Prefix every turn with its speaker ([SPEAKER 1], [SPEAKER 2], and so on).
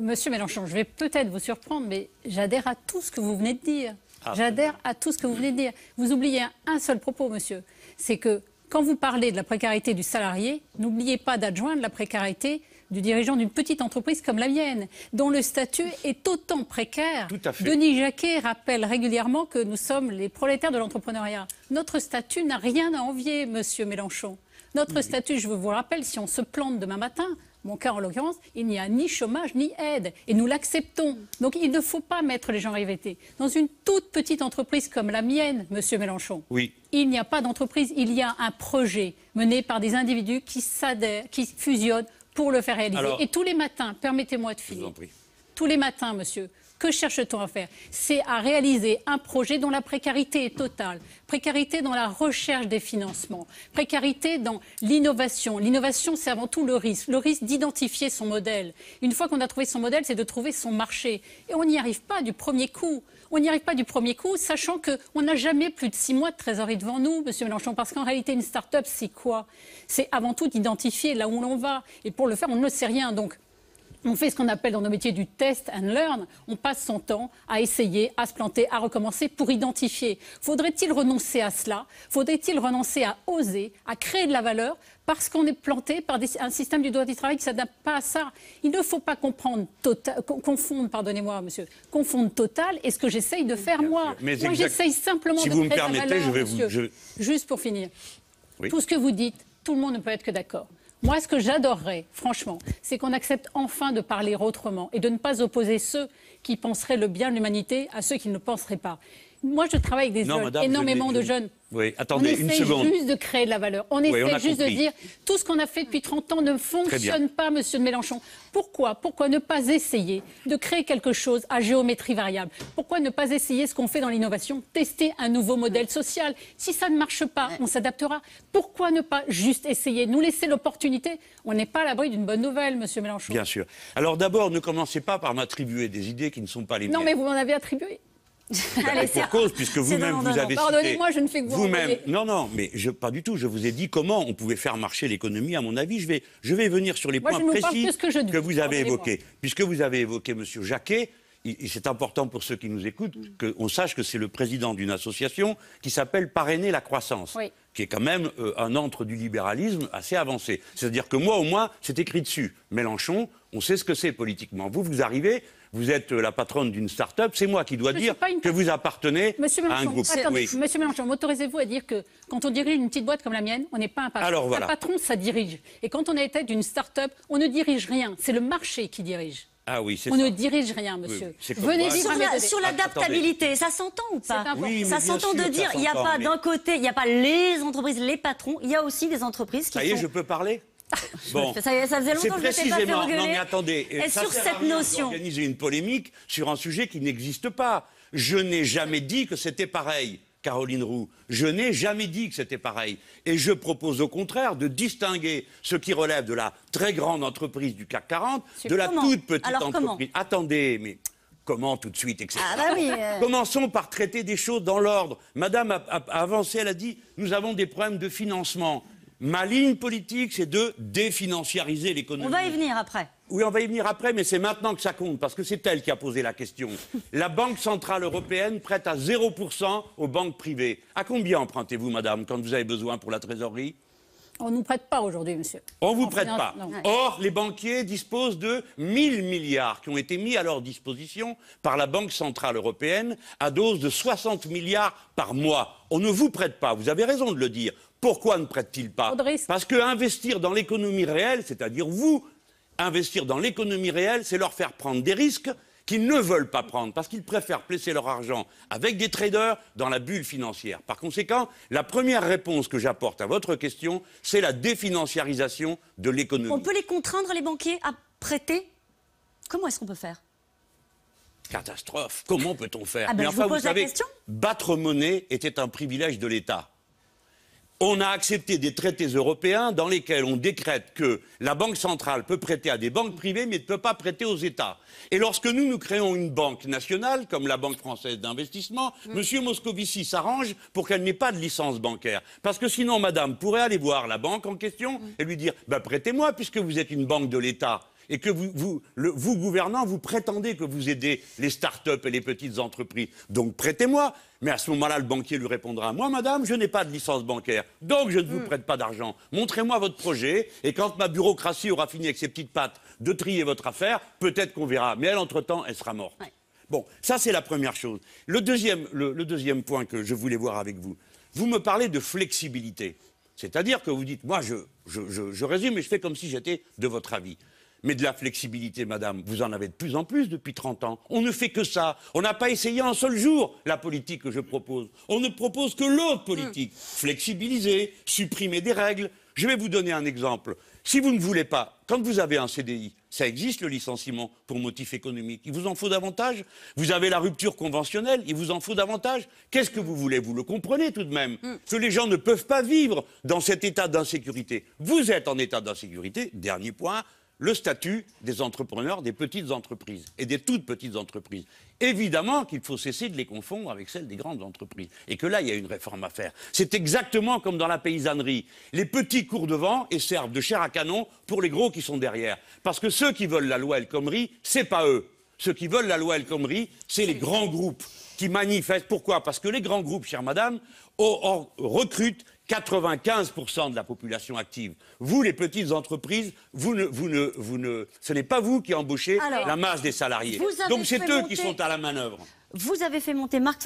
[SPEAKER 1] Monsieur Mélenchon, je vais peut-être vous surprendre, mais j'adhère à tout ce que vous venez de dire. Ah. j'adhère à tout ce que vous venez de dire. Vous oubliez un seul propos, monsieur. C'est que quand vous parlez de la précarité du salarié, n'oubliez pas d'adjoindre la précarité du dirigeant d'une petite entreprise comme la mienne, dont le statut est autant précaire. Tout à fait. Denis Jacquet rappelle régulièrement que nous sommes les prolétaires de l'entrepreneuriat. Notre statut n'a rien à envier, monsieur Mélenchon. Notre statut, je vous rappelle, si on se plante demain matin, mon cas en l'occurrence, il n'y a ni chômage ni aide. Et nous l'acceptons. Donc il ne faut pas mettre les gens à Dans une toute petite entreprise comme la mienne, Monsieur Mélenchon, oui. il n'y a pas d'entreprise, il y a un projet mené par des individus qui, qui fusionnent pour le faire réaliser. et tous les matins, permettez-moi de finir. Tous les matins, monsieur, que cherche-t-on à faire C'est à réaliser un projet dont la précarité est totale. Précarité dans la recherche des financements. Précarité dans l'innovation. L'innovation, c'est avant tout le risque. Le risque d'identifier son modèle. Une fois qu'on a trouvé son modèle, c'est de trouver son marché. Et on n'y arrive pas du premier coup. On n'y arrive pas du premier coup, sachant qu'on n'a jamais plus de six mois de trésorerie devant nous, Monsieur Mélenchon. Parce qu'en réalité, une start-up, c'est quoi C'est avant tout d'identifier là où l'on va. Et pour le faire, on ne sait rien. Donc, on fait ce qu'on appelle dans nos métiers du test and learn. On passe son temps à essayer, à se planter, à recommencer pour identifier. Faudrait-il renoncer à cela Faudrait-il renoncer à oser, à créer de la valeur parce qu'on est planté par un système du droit du travail qui ne s'adapte pas à ça. Il ne faut pas comprendre total, confondre, pardonnez-moi, monsieur, confondre total et ce que j'essaye de faire moi. moi, j'essaye simplement de vous créer me permettez, je vais vous, Juste pour finir, tout ce que vous dites, tout le monde ne peut être que d'accord. Moi, ce que j'adorerais, franchement, c'est qu'on accepte enfin de parler autrement et de ne pas opposer ceux qui penseraient le bien de l'humanité à ceux qui ne penseraient pas. Moi, je travaille avec des jeunes, énormément de jeunes.
[SPEAKER 2] Oui, attendez, on une seconde. On essaie
[SPEAKER 1] juste de créer de la valeur. On essaie juste de dire tout ce qu'on a fait depuis 30 ans ne fonctionne pas, monsieur Mélenchon. Pourquoi Pourquoi ne pas essayer de créer quelque chose à géométrie variable Pourquoi ne pas essayer ce qu'on fait dans l'innovation Tester un nouveau modèle social. Si ça ne marche pas, on s'adaptera. Pourquoi ne pas juste essayer Nous laisser l'opportunité. On n'est pas à l'abri d'une bonne nouvelle, monsieur Mélenchon. Bien
[SPEAKER 2] sûr. Alors d'abord, ne commencez pas par m'attribuer des idées qui ne sont pas les miennes. Non, mais
[SPEAKER 1] vous m'en avez attribué pour cause, puisque vous-même vous avez Pardonnez-moi, je ne fais que vous. même
[SPEAKER 2] Non, non, mais je, pas du tout. Je vous ai dit comment on pouvait faire marcher l'économie. À mon avis, je vais, je vais venir sur les points précis que, que, vous avez évoqués, puisque vous avez évoqué Monsieur Jacquet et c'est important pour ceux qui nous écoutent, mm. qu'on sache que c'est le président d'une association qui s'appelle Parrainer la croissance, qui est quand même euh, un antre du libéralisme assez avancé. C'est-à-dire que moi, au moins, c'est écrit dessus. Mélenchon, on sait ce que c'est politiquement. Vous, vous arrivez, vous êtes euh, la patronne d'une start-up, c'est moi qui dois dire que vous appartenez à un groupe. Monsieur
[SPEAKER 1] Mélenchon, m'autorisez-vous à dire que quand on dirige une petite boîte comme la mienne, on n'est pas un patron. Un patron, ça dirige. Et quand on est à tête d'une start-up, on ne dirige rien. C'est le marché qui dirige.
[SPEAKER 2] Ah On ne dirige rien, monsieur. Venez sur, l'adaptabilité,
[SPEAKER 1] ça s'entend ou pas Ça s'entend de dire, il n'y a pas d'un côté, il n'y a pas les entreprises, les patrons, il y a aussi des entreprises qui. Ça y est, je
[SPEAKER 2] peux parler Bon. Ça, faisait longtemps que je ne pas fait non, mais attendez, euh, sur cette notion. Organiser une polémique sur un sujet qui n'existe pas. Je n'ai jamais dit que c'était pareil. Caroline Roux. Je n'ai jamais dit que c'était pareil. Et je propose au contraire de distinguer ce qui relève de la très grande entreprise du CAC 40 de la toute petite entreprise. Attendez, mais comment tout de suite, etc. Ah, bah euh. Commençons par traiter des choses dans l'ordre. Madame a, avancé, elle a dit, nous avons des problèmes de financement. Ma ligne politique, c'est de définanciariser l'économie. On va y venir après. Oui, on va y venir après, mais c'est maintenant que ça compte, parce que c'est elle qui a posé la question. la Banque Centrale Européenne prête à 0% aux banques privées. À combien empruntez-vous, madame, quand vous avez besoin pour la trésorerie
[SPEAKER 1] on ne nous prête pas aujourd'hui, monsieur. On ne vous prête pas. Or,
[SPEAKER 2] les banquiers disposent de 1000 milliards qui ont été mis à leur disposition par la Banque Centrale Européenne à dose de 60 milliards par mois. On ne vous prête pas, vous avez raison de le dire. Pourquoi ne prête-t-il pas Parce que investir dans l'économie réelle, c'est-à-dire vous, investir dans l'économie réelle, c'est leur faire prendre des risques qui ne veulent pas prendre parce qu'ils préfèrent placer leur argent avec des traders dans la bulle financière. Par conséquent, la première réponse que j'apporte à votre question, c'est la définanciarisation de l'économie. On peut
[SPEAKER 1] les contraindre, les banquiers, à prêter Comment est-ce qu'on peut faire
[SPEAKER 2] Catastrophe. Comment peut-on faire ah ben, vous, savez, battre monnaie était un privilège de l'État on a accepté des traités européens dans lesquels on décrète que la Banque centrale peut prêter à des banques privées mais ne peut pas prêter aux États. Et lorsque nous, nous créons une banque nationale, comme la Banque française d'investissement, mm. M. Moscovici s'arrange pour qu'elle n'ait pas de licence bancaire. Parce que sinon, madame pourrait aller voir la banque en question mm. et lui dire bah, prêtez-moi puisque vous êtes une banque de l'État et que vous, vous, vous gouvernant, vous prétendez que vous aidez les start-up et les petites entreprises. Donc prêtez-moi. Mais à ce moment-là, le banquier lui répondra Moi, madame, je n'ai pas de licence bancaire, donc je ne vous hmm. prête pas d'argent. Montrez-moi votre projet, et quand ma bureaucratie aura fini avec ses petites pattes de trier votre affaire, peut-être qu'on verra. Mais elle, entre-temps, elle sera morte. Bon, ça, c'est la première chose. Le deuxième, deuxième point que je voulais voir avec vous, vous me parlez de flexibilité. C'est-à-dire que vous dites, moi, je, je, je résume et je fais comme si j'étais de votre avis. Mais de la flexibilité, madame, vous en avez de plus en plus depuis 30 ans. On ne fait que ça. On n'a pas essayé un seul jour la politique que je propose. On ne propose que l'autre politique. Mm. Flexibiliser, supprimer des règles. Je vais vous donner un exemple. Si vous ne voulez pas, quand vous avez un CDI, ça existe le licenciement pour motif économique. Il vous en faut davantage. Vous avez la rupture conventionnelle, il vous en faut davantage. Qu'est-ce que vous voulez Vous le comprenez tout de même. Mm. Que les gens ne peuvent pas vivre dans cet état d'insécurité. Vous êtes en état d'insécurité, dernier point, le statut des entrepreneurs des petites entreprises et des toutes petites entreprises. Évidemment qu'il faut cesser de les confondre avec celles des grandes entreprises et que là, il y a une réforme à faire. C'est exactement comme dans la paysannerie. Les petits courent devant et servent de chair à canon pour les gros qui sont derrière. Parce que ceux qui veulent la loi El Khomri, c'est pas eux. Ceux qui veulent la loi El Khomri, c'est les grands groupes qui manifestent. Pourquoi Parce que les grands groupes, chère madame, oh, oh, recrutent 95% de la population active. Vous, les petites entreprises, vous ne, vous ne, vous ne, ce n'est pas vous qui embauchez la masse des salariés. Donc c'est eux qui sont à la manœuvre.
[SPEAKER 1] Vous avez fait monter Marc